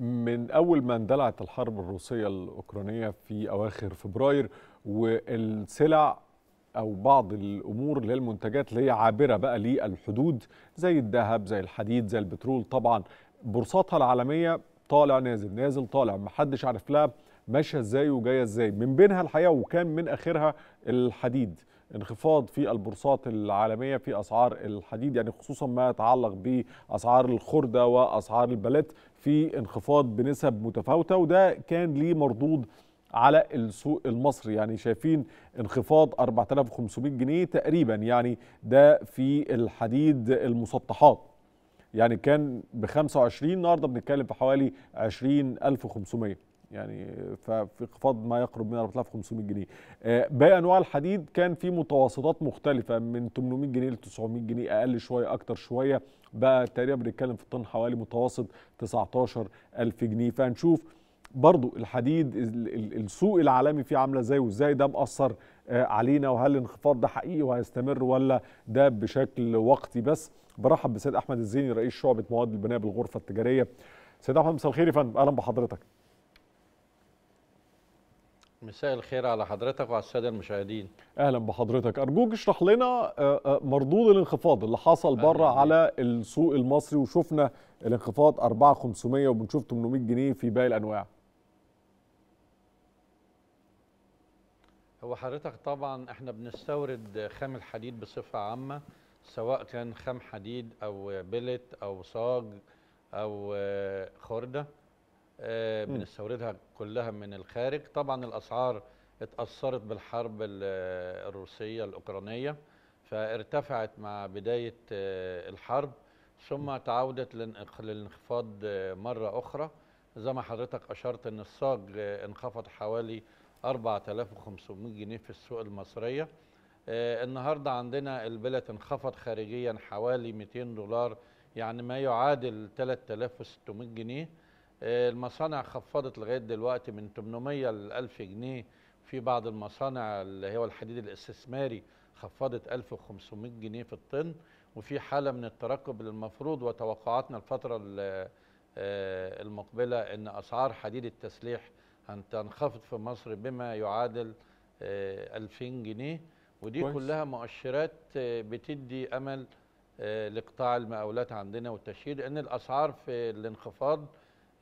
من أول ما اندلعت الحرب الروسية الأوكرانية في أواخر فبراير والسلع أو بعض الأمور اللي هي المنتجات اللي هي عابرة بقى للحدود زي الذهب زي الحديد زي البترول طبعا بورصاتها العالمية طالع نازل نازل طالع محدش عارف لها ماشيه ازاي وجايه ازاي من بينها الحقيقه وكان من اخرها الحديد انخفاض في البورصات العالمية في أسعار الحديد يعني خصوصا ما يتعلق بأسعار الخردة وأسعار البلات في انخفاض بنسب متفاوتة وده كان ليه مردود على السوق المصري يعني شايفين انخفاض 4500 جنيه تقريبا يعني ده في الحديد المسطحات يعني كان ب 25 النهارده بنتكلم في حوالي 20500 يعني ففي انخفاض ما يقرب من 4500 جنيه آه، باقي انواع الحديد كان في متوسطات مختلفه من 800 جنيه ل 900 جنيه اقل شويه اكتر شويه بقى تقريبا بنتكلم في الطن حوالي متوسط 19000 جنيه فهنشوف برضو الحديد السوق العالمي فيه عامله ازاي وازاي ده مأثر آه، علينا وهل الانخفاض ده حقيقي وهيستمر ولا ده بشكل وقتي بس برحب بسيد احمد الزيني رئيس شعبه مواد البناء بالغرفه التجاريه سيد احمد مساء الخير يا فندم اهلا بحضرتك مساء الخير على حضرتك وعلى الساده المشاهدين اهلا بحضرتك ارجوك اشرح لنا آه، آه، مردود الانخفاض اللي حصل بره على السوق المصري وشفنا الانخفاض 4500 وبنشوف 800 جنيه في باقي الانواع هو حضرتك طبعا احنا بنستورد خام الحديد بصفه عامه سواء كان خام حديد او بلت او صاج او آه، خرده آه، بنستوردها كلها من الخارج طبعا الاسعار اتاثرت بالحرب الروسيه الاوكرانيه فارتفعت مع بدايه آه، الحرب ثم تعودت للانخفاض آه، مره اخرى زي ما حضرتك اشرت ان الصاج انخفض حوالي 4500 جنيه في السوق المصريه النهارده عندنا البلت انخفض خارجيا حوالي 200 دولار يعني ما يعادل 3600 جنيه المصانع خفضت لغايه دلوقتي من 800 ل 1000 جنيه في بعض المصانع اللي هو الحديد الاستثماري خفضت 1500 جنيه في الطن وفي حاله من الترقب المفروض وتوقعاتنا الفتره آه، المقبله ان اسعار حديد التسليح هتنخفض في مصر بما يعادل 2000 آه، جنيه ودي كويس. كلها مؤشرات آه، بتدي امل لقطاع المقاولات عندنا والتشييد ان الاسعار في الانخفاض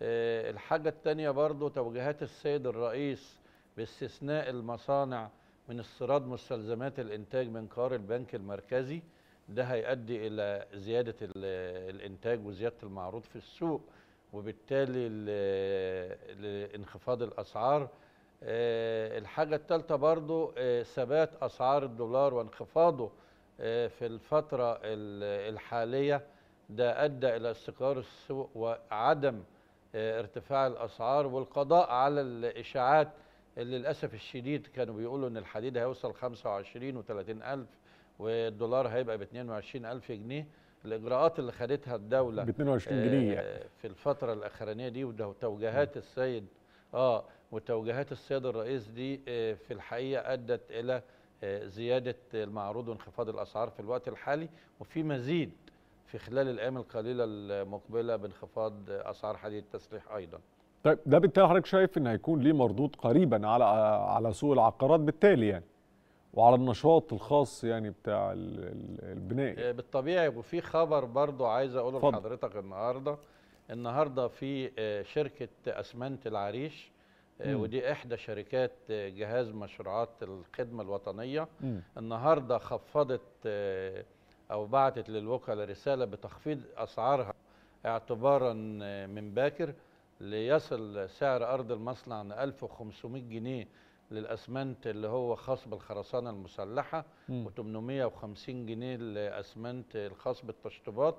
آه، الحاجة التانية برضو توجيهات السيد الرئيس باستثناء المصانع من استيراد مستلزمات الإنتاج من قار البنك المركزي ده هيؤدي إلى زيادة الإنتاج وزيادة المعروض في السوق وبالتالي لانخفاض الأسعار آه، الحاجة الثالثة برضو آه، ثبات أسعار الدولار وانخفاضه في الفترة الحالية ده أدى إلى استقرار السوق وعدم ارتفاع الاسعار والقضاء على الاشاعات اللي للاسف الشديد كانوا بيقولوا ان الحديد هيوصل 25 و30 الف والدولار هيبقى ب 22 الف جنيه الاجراءات اللي خدتها الدوله ب 22 آه، جنيه يعني. في الفتره الاخرانيه دي وتوجيهات السيد اه وتوجيهات السيد الرئيس دي آه، في الحقيقه ادت الى آه، زياده المعروض وانخفاض الاسعار في الوقت الحالي وفي مزيد في خلال الايام القليله المقبله بانخفاض اسعار حديد التسليح ايضا طيب ده بالتالي حضرتك شايف ان هيكون ليه مردود قريبا على على سوق العقارات بالتالي يعني وعلى النشاط الخاص يعني بتاع البناء يعني. آه، بالطبيعي وفي خبر برضو عايز اقوله فضل. لحضرتك النهارده النهارده في آه، شركه اسمنت العريش آه، مم. ودي احدى شركات جهاز مشروعات الخدمه الوطنيه مم. النهارده خفضت أو بعتت للوكلاء رسالة بتخفيض أسعارها اعتبارا آه، من باكر ليصل سعر أرض المصنع ل 1500 جنيه للأسمنت اللي هو خاص بالخرسانة المسلحة و850 جنيه لأسمنت الخاص بالتشطيبات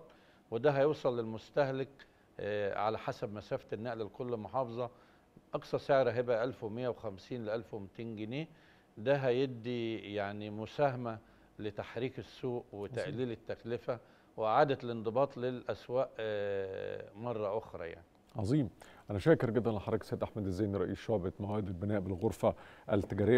وده هيوصل للمستهلك آه، على حسب مسافة النقل لكل محافظة أقصى سعر هيبقى 1150 ل 1200 جنيه ده هيدي يعني مساهمة لتحريك السوق وتقليل التكلفه واعاده الانضباط للاسواق آه، مره اخرى يعني عظيم انا شاكر جدا لحضرتك سيد احمد الزيني رئيس شعبه مواد البناء بالغرفه التجاريه